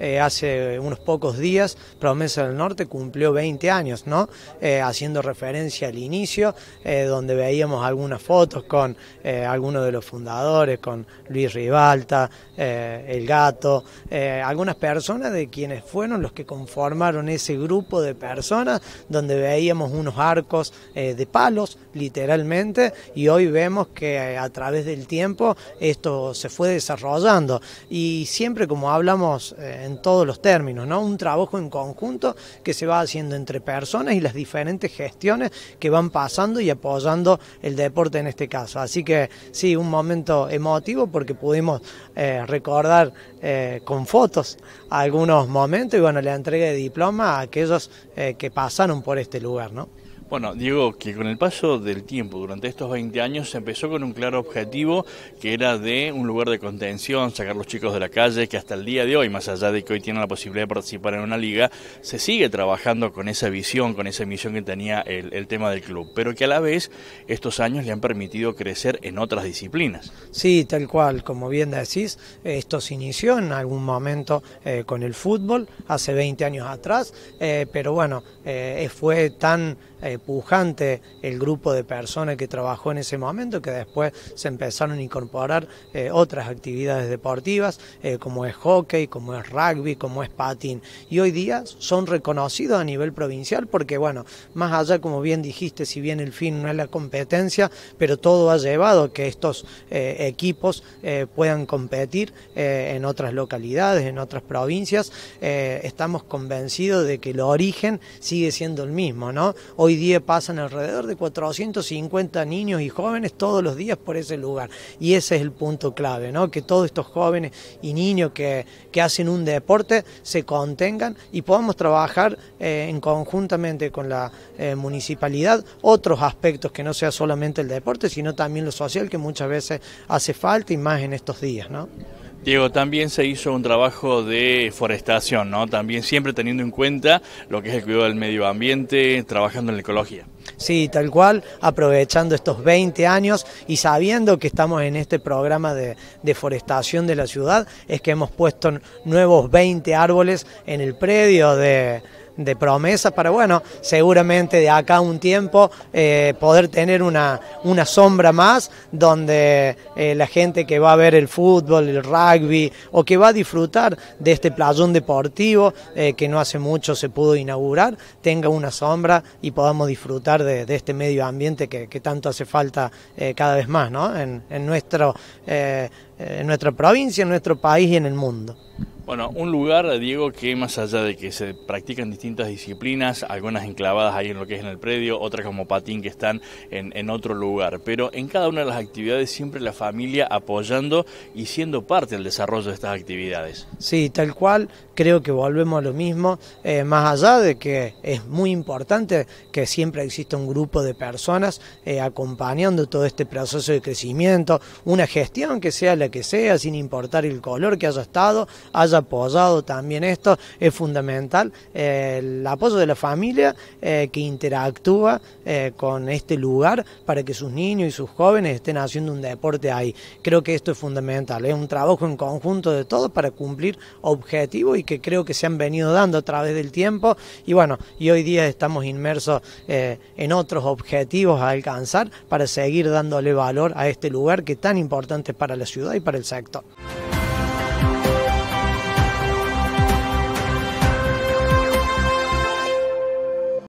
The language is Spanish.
Eh, hace unos pocos días, Promesa del Norte cumplió 20 años, ¿no? Eh, haciendo referencia al inicio, eh, donde veíamos algunas fotos con algunos de los fundadores, con Luis Ribalta, El Gato, algunas personas de quienes fueron los que conformaron ese grupo de personas, donde veíamos unos arcos de palos, literalmente, y hoy vemos que a través del tiempo esto se fue desarrollando. Y siempre, como hablamos en en todos los términos, ¿no? Un trabajo en conjunto que se va haciendo entre personas y las diferentes gestiones que van pasando y apoyando el deporte en este caso. Así que sí, un momento emotivo porque pudimos eh, recordar eh, con fotos algunos momentos y bueno, la entrega de diploma a aquellos eh, que pasaron por este lugar, ¿no? Bueno, Diego, que con el paso del tiempo, durante estos 20 años, se empezó con un claro objetivo que era de un lugar de contención, sacar a los chicos de la calle, que hasta el día de hoy, más allá de que hoy tienen la posibilidad de participar en una liga, se sigue trabajando con esa visión, con esa misión que tenía el, tema del club, pero que a la vez estos años le han permitido crecer en otras disciplinas. Sí, tal cual, como bien decís, esto se inició en algún momento eh, con el fútbol, hace 20 años atrás, eh, pero bueno, eh, fue tan pujante el grupo de personas que trabajó en ese momento, que después se empezaron a incorporar eh, otras actividades deportivas, eh, como es hockey, como es rugby, como es patín. Y hoy día son reconocidos a nivel provincial porque, bueno, más allá, como bien dijiste, si bien el fin no es la competencia, pero todo ha llevado a que estos eh, equipos puedan competir en otras localidades, en otras provincias. estamos convencidos de que el origen sigue siendo el mismo, ¿no? Hoy día pasan alrededor de 450 niños y jóvenes todos los días por ese lugar. Y ese es el punto clave, ¿no? que todos estos jóvenes y niños que, hacen un deporte se contengan y podamos trabajar eh, en conjuntamente con la eh, municipalidad otros aspectos que no sea solamente el deporte, sino también lo social que muchas veces hace falta y más en estos días. ¿no? Diego, también se hizo un trabajo de forestación, ¿no? También siempre teniendo en cuenta lo que es el cuidado del medio ambiente, trabajando en la ecología. Sí, tal cual, aprovechando estos 20 años y sabiendo que estamos en este programa de deforestación de la ciudad, es que hemos puesto nuevos 20 árboles en el predio de, de promesas para, bueno, seguramente de acá a un tiempo eh, poder tener una, una sombra más donde eh, la gente que va a ver el fútbol, el rugby o que va a disfrutar de este playón deportivo eh, que no hace mucho se pudo inaugurar, tenga una sombra y podamos disfrutar de, este medio ambiente que, que tanto hace falta cada vez más ¿no? en, en nuestro, en nuestra provincia, en nuestro país y en el mundo. Bueno, un lugar, Diego, que más allá de que se practican distintas disciplinas, algunas enclavadas ahí en lo que es en el predio, otras como patín que están en, otro lugar, pero en cada una de las actividades siempre la familia apoyando y siendo parte del desarrollo de estas actividades. Sí, tal cual, creo que volvemos a lo mismo, eh, más allá de que es muy importante que siempre exista un grupo de personas eh, acompañando todo este proceso de crecimiento, una gestión que sea la que sea, sin importar el color que haya estado, haya apoyado también esto, es fundamental, eh, el apoyo de la familia eh, que interactúa eh, con este lugar para que sus niños y sus jóvenes estén haciendo un deporte ahí. Creo que esto es fundamental, es un trabajo en conjunto de todos para cumplir objetivos y que creo que se han venido dando a través del tiempo y bueno, y hoy día estamos inmersos en otros objetivos a alcanzar para seguir dándole valor a este lugar que es tan importante para la ciudad y para el sector.